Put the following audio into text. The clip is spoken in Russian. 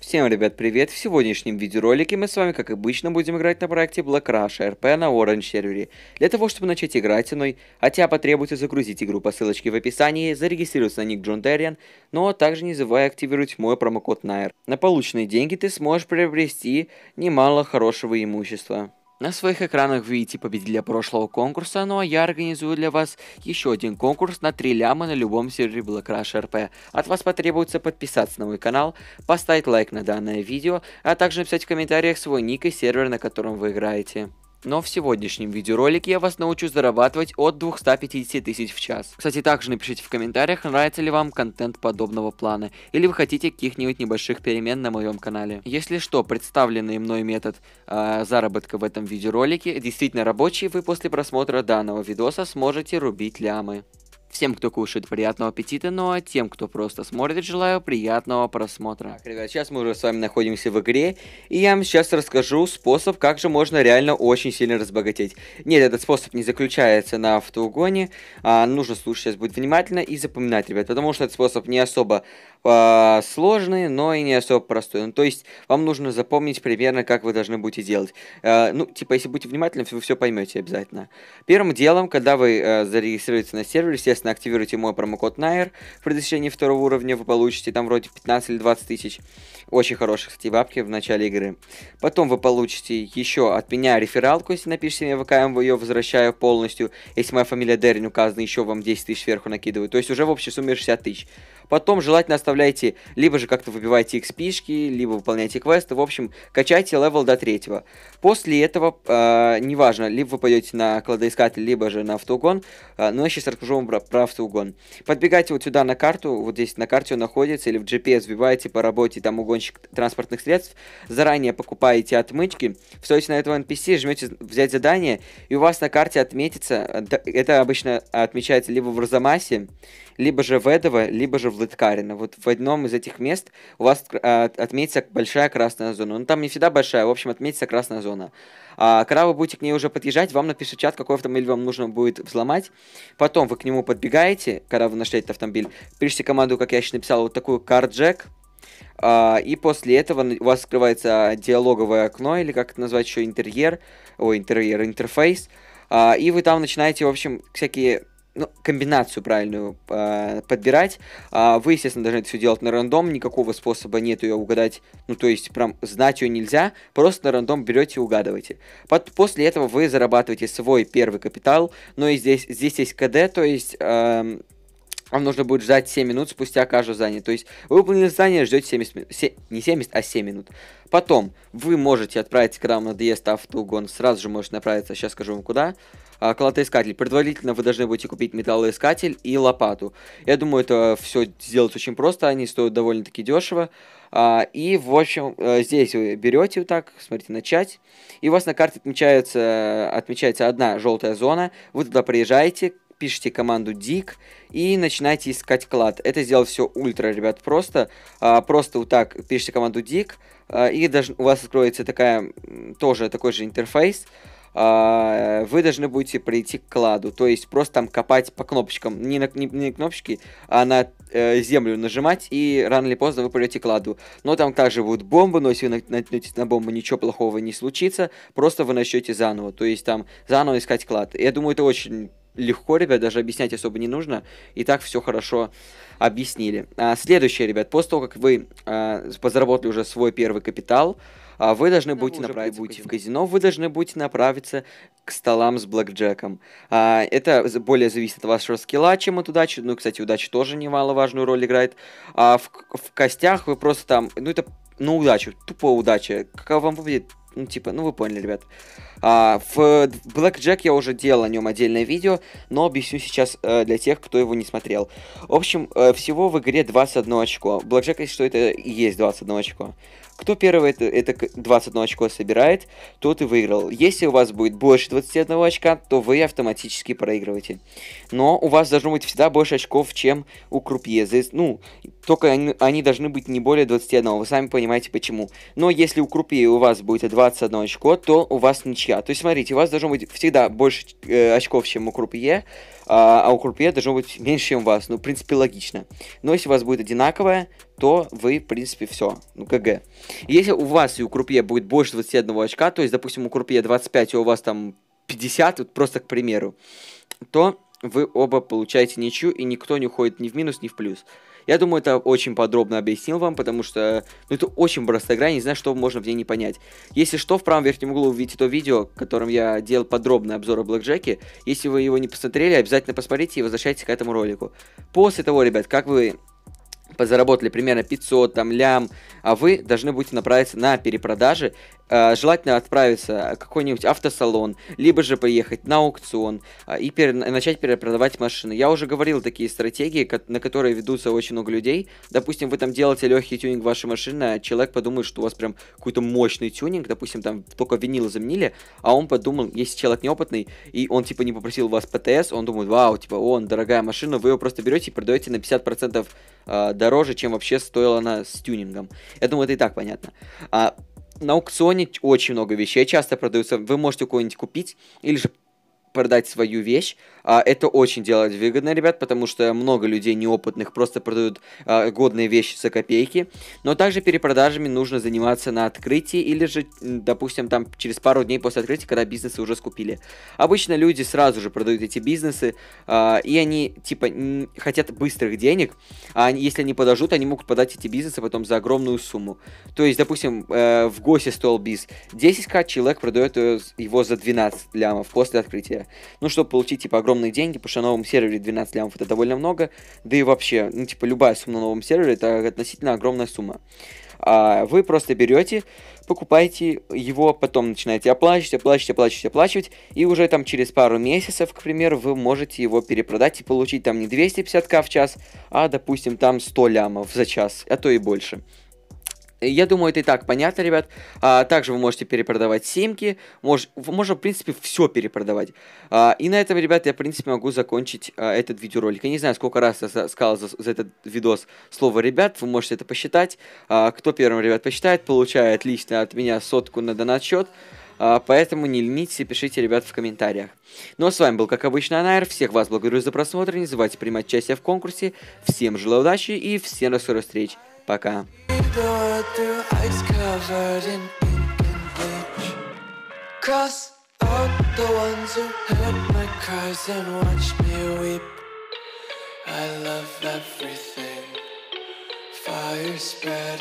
Всем, ребят, привет! В сегодняшнем видеоролике мы с вами, как обычно, будем играть на проекте Black Rush RP на Orange сервере. Для того, чтобы начать играть иной, от а тебя потребуется загрузить игру по ссылочке в описании, зарегистрироваться на ник Джон Терриан, но также не забывай активировать мой промокод NIRE. На полученные деньги ты сможешь приобрести немало хорошего имущества. На своих экранах вы видите победителя прошлого конкурса, ну а я организую для вас еще один конкурс на 3 ляма на любом сервере Black Rush RP. От вас потребуется подписаться на мой канал, поставить лайк на данное видео, а также написать в комментариях свой ник и сервер, на котором вы играете. Но в сегодняшнем видеоролике я вас научу зарабатывать от 250 тысяч в час. Кстати, также напишите в комментариях, нравится ли вам контент подобного плана, или вы хотите каких-нибудь небольших перемен на моем канале. Если что, представленный мной метод э, заработка в этом видеоролике действительно рабочий, вы после просмотра данного видоса сможете рубить лямы. Всем, кто кушает, приятного аппетита, ну а тем, кто просто смотрит, желаю приятного просмотра. Так, ребят, сейчас мы уже с вами находимся в игре, и я вам сейчас расскажу способ, как же можно реально очень сильно разбогатеть. Нет, этот способ не заключается на автоугоне, а, нужно слушать сейчас будет внимательно и запоминать, ребят, потому что этот способ не особо а, сложный, но и не особо простой. Ну, то есть, вам нужно запомнить примерно, как вы должны будете делать. А, ну, типа, если будете внимательны, вы все поймете обязательно. Первым делом, когда вы а, зарегистрируетесь на сервере, естественно, соответственно, активируйте мой промокод NIRE при достижении второго уровня, вы получите там вроде 15 или 20 тысяч. Очень хороших, кстати, бабки в начале игры. Потом вы получите еще от меня рефералку, если напишите мне в ВК, я вам ее возвращаю полностью. Если моя фамилия Дерин указана, еще вам 10 тысяч сверху накидываю. То есть уже в общей сумме 60 тысяч. Потом желательно оставляйте, либо же как-то выбивайте XP-шки, либо выполняйте квесты. В общем, качайте левел до третьего. После этого, э, неважно, либо вы пойдете на кладоискатель, либо же на автоугон. Э, а, но я сейчас расскажу вам про, про автоугон. Подбегайте вот сюда на карту, вот здесь на карте он находится, или в GPS вбиваете по работе там угонщик транспортных средств. Заранее покупаете отмычки, встаете на этого NPC, жмете взять задание, и у вас на карте отметится, э, это обычно отмечается либо в Розамасе, либо же в Ведово, либо же в Лыткарино. Вот в одном из этих мест у вас э, отметится большая красная зона. Ну, там не всегда большая, в общем, отметится красная зона. А когда вы будете к ней уже подъезжать, вам напишет чат, какой автомобиль вам нужно будет взломать. Потом вы к нему подбегаете, когда вы нашли этот автомобиль, пишите команду, как я еще написал, вот такую «Carjack», а, и после этого у вас открывается диалоговое окно, или как это назвать еще, интерьер, ой, интерьер, интерфейс, а, и вы там начинаете, в общем, всякие ну, комбинацию правильную э, подбирать. А вы, естественно, должны это все делать на рандом, никакого способа нет ее угадать, ну, то есть прям знать ее нельзя, просто на рандом берете и угадываете. Под, после этого вы зарабатываете свой первый капитал, но и здесь, здесь есть КД, то есть... Э, вам нужно будет ждать 7 минут спустя каждое задание. То есть вы выполнили задание, ждете 70, 7, не 70, а 7 минут. Потом вы можете отправить нам на DS автоугон, сразу же можете направиться, сейчас скажу вам куда. А, колотоискатель. Предварительно вы должны будете купить металлоискатель и лопату. Я думаю, это все сделать очень просто, они стоят довольно-таки дешево. А, и, в общем, э, здесь вы берете вот так, смотрите, начать. И у вас на карте отмечается, отмечается одна желтая зона. Вы туда приезжаете, пишите команду dig и начинаете искать клад. Это сделал все ультра, ребят, просто. А, просто вот так пишите команду dig, а, и даже у вас откроется такая, тоже такой же интерфейс а, вы должны будете прийти к кладу, то есть просто там копать по кнопочкам, не на, не, не кнопочки, а на э, землю нажимать, и рано или поздно вы придете к кладу. Но там также будут бомбы, но если вы наткнетесь на бомбу, ничего плохого не случится, просто вы начнете заново, то есть там заново искать клад. Я думаю, это очень легко, ребят, даже объяснять особо не нужно. И так все хорошо объяснили. А, следующее, ребят, после того, как вы а, позаработали уже свой первый капитал, а вы должны да будете направиться будете в казино, вы должны будете направиться к столам с блэкджеком. А, это более зависит от вашего скилла, чем от удачи. Ну, кстати, удача тоже немаловажную роль играет. А в, в костях вы просто там, ну это, ну удачу, тупо удача. Какая вам выпадет ну, типа, ну вы поняли, ребят. А, в Black Jack я уже делал о нем отдельное видео, но объясню сейчас э, для тех, кто его не смотрел. В общем, э, всего в игре 21 очко. Blackjack, если что, это и есть 21 очко. Кто первый это, это 21 очко собирает, тот и выиграл. Если у вас будет больше 21 очка, то вы автоматически проигрываете. Но у вас должно быть всегда больше очков, чем у крупье. Здесь, ну, только они, они должны быть не более 21. Вы сами понимаете почему. Но если у крупье у вас будет 21 очко, то у вас ничья. То есть, смотрите, у вас должно быть всегда больше э, очков, чем у крупье, а, а, у крупье должно быть меньше, чем у вас. Ну, в принципе, логично. Но если у вас будет одинаковое, то вы, в принципе, все. Ну, КГ. Если у вас и у крупье будет больше 21 очка, то есть, допустим, у крупье 25, а у вас там 50, вот просто к примеру, то вы оба получаете ничью, и никто не уходит ни в минус, ни в плюс. Я думаю, это очень подробно объяснил вам, потому что ну, это очень простая игра, не знаю, что можно в ней не понять. Если что, в правом верхнем углу увидите то видео, в котором я делал подробный обзор о блэкджеке. Если вы его не посмотрели, обязательно посмотрите и возвращайтесь к этому ролику. После того, ребят, как вы позаработали примерно 500 там лям, а вы должны будете направиться на перепродажи Э, желательно отправиться в какой-нибудь автосалон, либо же поехать на аукцион э, и пере... начать перепродавать машины. Я уже говорил такие стратегии, на которые ведутся очень много людей. Допустим, вы там делаете легкий тюнинг вашей машины, а человек подумает, что у вас прям какой-то мощный тюнинг, допустим, там только винил заменили, а он подумал, если человек неопытный, и он типа не попросил у вас ПТС, он думает, вау, типа, он дорогая машина, вы ее просто берете и продаете на 50% э, дороже, чем вообще стоила она с тюнингом. Я думаю, это и так понятно. А на аукционе очень много вещей часто продаются. Вы можете кого-нибудь купить или же продать свою вещь. А это очень делать выгодно, ребят, потому что много людей неопытных просто продают а, годные вещи за копейки. Но также перепродажами нужно заниматься на открытии или же, допустим, там через пару дней после открытия, когда бизнесы уже скупили. Обычно люди сразу же продают эти бизнесы, а, и они типа хотят быстрых денег, а они, если они подождут, они могут подать эти бизнесы потом за огромную сумму. То есть, допустим, э, в ГОСе стоил биз 10к, человек продает э, его за 12 лямов после открытия. Ну, чтобы получить, типа, огромные деньги, потому что на новом сервере 12 лямов это довольно много, да и вообще, ну, типа, любая сумма на новом сервере это относительно огромная сумма. А вы просто берете, покупаете его, потом начинаете оплачивать, оплачивать, оплачивать, оплачивать, и уже там через пару месяцев, к примеру, вы можете его перепродать и получить там не 250к в час, а, допустим, там 100 лямов за час, а то и больше. Я думаю, это и так понятно, ребят. А, также вы можете перепродавать симки, Мож, можно, в принципе, все перепродавать. А, и на этом, ребят, я, в принципе, могу закончить а, этот видеоролик. Я не знаю, сколько раз я сказал за, за этот видос слово «ребят». Вы можете это посчитать. А, кто первым, ребят, посчитает, получает лично от меня сотку на донат-счет. А, поэтому не ленитесь пишите, ребят, в комментариях. Ну а с вами был, как обычно, Анайр. Всех вас благодарю за просмотр. Не забывайте принимать участие в конкурсе. Всем желаю удачи и всем до скорых встреч. Пока. out the ones who my cries and watched me weep. I love everything. Fire spreading.